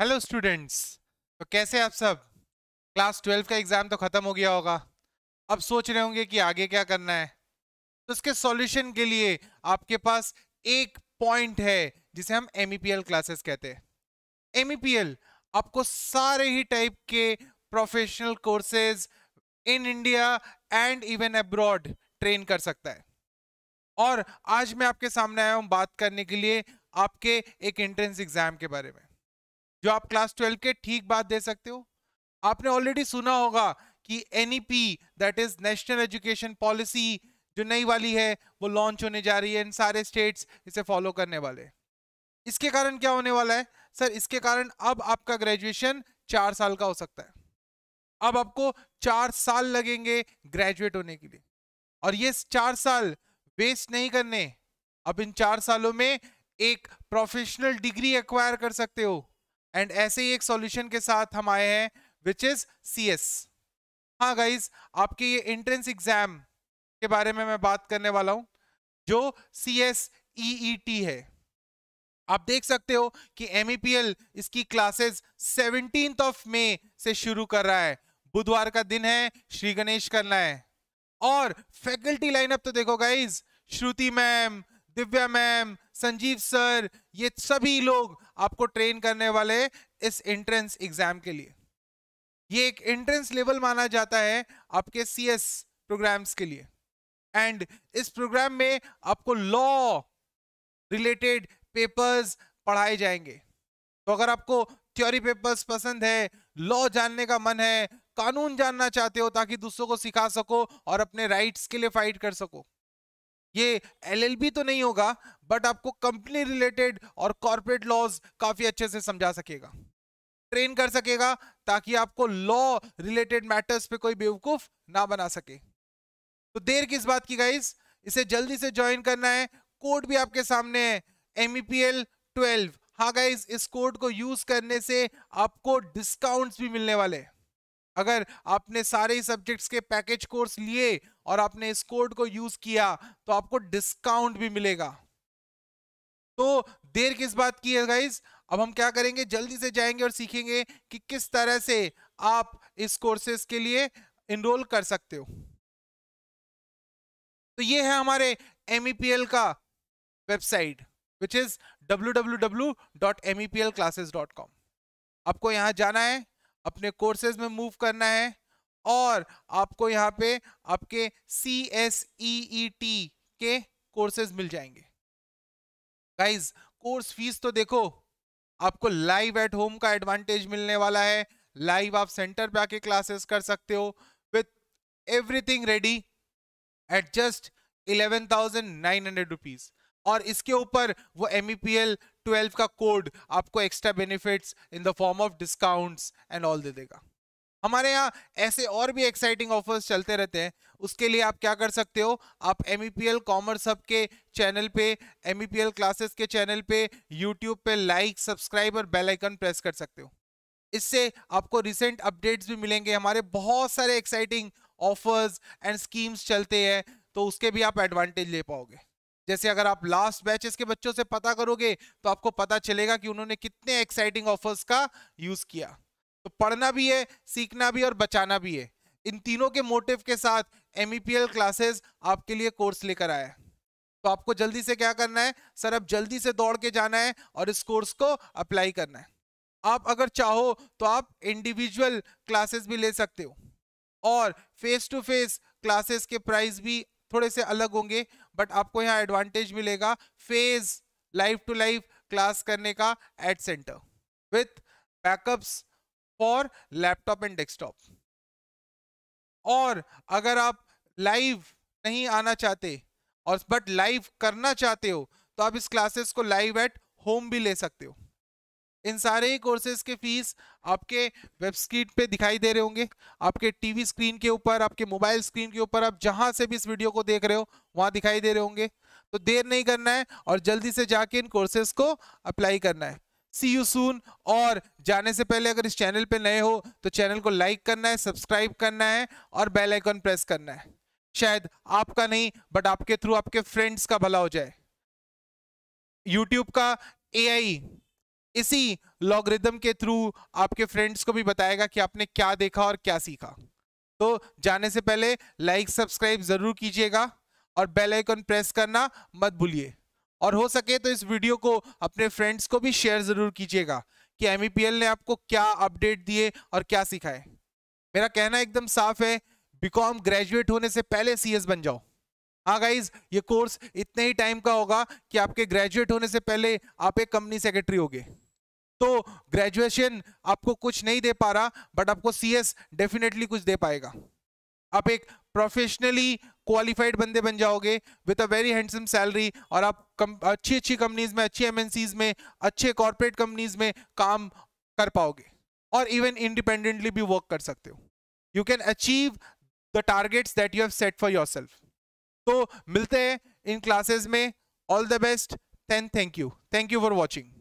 hello students तो कैसे आप सब क्लास ट्वेल्व का एग्ज़ाम तो ख़त्म हो गया होगा अब सोच रहे होंगे कि आगे क्या करना है तो इसके सॉल्यूशन के लिए आपके पास एक पॉइंट है जिसे हम एम क्लासेस e कहते हैं एम e आपको सारे ही टाइप के professional courses in India and even abroad train कर सकता है और आज मैं आपके सामने आया हूँ बात करने के लिए आपके एक एंट्रेंस एग्ज़ाम के बारे में जो आप क्लास ट्वेल्व के ठीक बाद दे सकते हो आपने ऑलरेडी सुना होगा कि N E P that is National Education Policy जो नई वाली है वो लॉन्च होने जा रही है इन सारे स्टेट्स इसे फॉलो करने वाले इसके कारण क्या होने वाला है सर इसके कारण अब आपका ग्रेजुएशन चार साल का हो सकता है अब आपको चार साल लगेंगे ग्रेजुएट होने के लिए और ये चार साल वेस्ट नहीं करने अब इन चार सालों में एक प्रोफेशनल डिग्री एक्वायर कर सकते हो एंड ऐसे ही एक सॉल्यूशन के साथ हम आए हैं विच इज सी एस हाँ गाइज आपके ये एंट्रेंस एग्जाम के बारे में मैं बात करने वाला हूँ जो सी एस ई ई टी है आप देख सकते हो कि एम ई पी एल इसकी क्लासेस सेवनटीन ऑफ मे से शुरू कर रहा है बुधवार का दिन है श्री गणेश करना है और फैकल्टी लाइनअप तो देखो guys Shruti ma'am Divya ma'am Sanjeev sir ये सभी लोग आपको ट्रेन करने वाले इस एंट्रेंस एग्जाम के लिए ये एक एंट्रेंस लेवल माना जाता है आपके सी एस प्रोग्राम्स के लिए एंड इस प्रोग्राम में आपको लॉ रिलेटेड पेपर्स पढ़ाए जाएंगे तो अगर आपको थ्योरी पेपर्स पसंद है लॉ जानने का मन है कानून जानना चाहते हो ताकि दूसरों को सिखा सको और अपने राइट्स के लिए फाइट कर सको ये एलएलबी तो नहीं होगा बट आपको कंपनी रिलेटेड और कॉर्पोरेट लॉज काफी अच्छे से समझा सकेगा ट्रेन कर सकेगा ताकि आपको लॉ रिलेटेड मैटर्स पे कोई बेवकूफ ना बना सके तो देर किस बात की गाइज इसे जल्दी से ज्वाइन करना है कोड भी आपके सामने है M E P L twelve हाँ गाइज इस कोड को यूज करने से आपको डिस्काउंट्स भी मिलने वाले हैं अगर आपने सारे सब्जेक्ट्स के पैकेज कोर्स लिए और आपने इस कोड को यूज किया तो आपको डिस्काउंट भी मिलेगा तो देर किस बात की है गाइज अब हम क्या करेंगे जल्दी से जाएंगे और सीखेंगे कि किस तरह से आप इस कोर्सेस के लिए इनरोल कर सकते हो तो ये है हमारे एम e का वेबसाइट विच इज डब्ल्यू आपको यहां जाना है अपने कोर्सेज में मूव करना है और आपको यहाँ पे आपके सी एस ई टी के कोर्सेज मिल जाएंगे गाइज कोर्स फीस तो देखो आपको लाइव एट होम का एडवांटेज मिलने वाला है लाइव आप सेंटर पे आके क्लासेस कर सकते हो with everything ready at just eleven thousand nine hundred rupees और इसके ऊपर वो M E P L twelve का कोड आपको extra benefits in the form of discounts and all दे देगा हमारे यहाँ ऐसे और भी एक्साइटिंग ऑफर्स चलते रहते हैं उसके लिए आप क्या कर सकते हो आप एम ई कॉमर्स हब के चैनल पे एम क्लासेस e के चैनल पे यूट्यूब पे लाइक सब्सक्राइब और बेल आइकन प्रेस कर सकते हो इससे आपको रिसेंट अपडेट्स भी मिलेंगे हमारे बहुत सारे एक्साइटिंग ऑफर्स एंड स्कीम्स चलते हैं तो उसके भी आप एडवांटेज ले पाओगे जैसे अगर आप लास्ट बैचेस के बच्चों से पता करोगे तो आपको पता चलेगा कि उन्होंने कितने एक्साइटिंग ऑफर्स का यूज किया तो पढ़ना भी है सीखना भी और बचाना भी है इन तीनों के मोटिव के साथ एम क्लासेस e आपके लिए कोर्स लेकर आया तो आपको जल्दी से क्या करना है सर अब जल्दी से दौड़ के जाना है और इस कोर्स को अप्लाई करना है आप अगर चाहो तो आप इंडिविजुअल क्लासेस भी ले सकते हो और फेस टू फेस क्लासेस के प्राइस भी थोड़े से अलग होंगे बट आपको यहाँ एडवांटेज मिलेगा face life to life class करने का at centre with backups for laptop and desktop और अगर आप लाइव नहीं आना चाहते और बट लाइव करना चाहते हो तो आप इस क्लासेस को लाइव एट होम भी ले सकते हो इन सारे ही कोर्सेज के फीस आपके वेब स्क्रीन पे दिखाई दे रहे होंगे आपके टीवी स्क्रीन के ऊपर आपके मोबाइल स्क्रीन के ऊपर आप जहां से भी इस वीडियो को देख रहे हो वहां दिखाई दे रहे होंगे तो देर नहीं करना है और जल्दी से जाके इन कोर्सेज को अप्लाई करना है सी यू सून और जाने से पहले अगर इस चैनल पे नए हो तो चैनल को लाइक करना है सब्सक्राइब करना है और बेल आइकन प्रेस करना है शायद आपका नहीं बट आपके थ्रू आपके फ्रेंड्स का भला हो जाए यूट्यूब का एआई इसी लॉगरिदम के थ्रू आपके फ्रेंड्स को भी बताएगा कि आपने क्या देखा और क्या सीखा तो जाने से पहले लाइक सब्सक्राइब जरूर कीजिएगा और बेल आइकन प्रेस करना मत भूलिए और हो सके तो इस वीडियो को अपने फ्रेंड्स को भी शेयर जरूर कीजिएगा कि एम e ने आपको क्या अपडेट दिए और क्या सिखाए मेरा कहना एकदम साफ है बीकॉम ग्रेजुएट होने से पहले सीएस बन जाओ हाँ गाइज ये कोर्स इतने ही टाइम का होगा कि आपके ग्रेजुएट होने से पहले आप एक कंपनी सेक्रेटरी होगे तो ग्रेजुएशन आपको कुछ नहीं दे पा रहा बट आपको सी एस डेफिनेटली कुछ दे पाएगा आप एक प्रोफेशनली क्वालिफाइड बंदे बन जाओगे with a very handsome salary और आप कम, अच्छी अच्छी कंपनीज में अच्छी एमएनसीज में अच्छे कॉरपोरेट कंपनीज में काम कर पाओगे और इवन इंडिपेंडेंटली भी वर्क कर सकते हो you can achieve the targets that you have set for yourself तो मिलते हैं इन क्लासेस में all the best thank you thank you for watching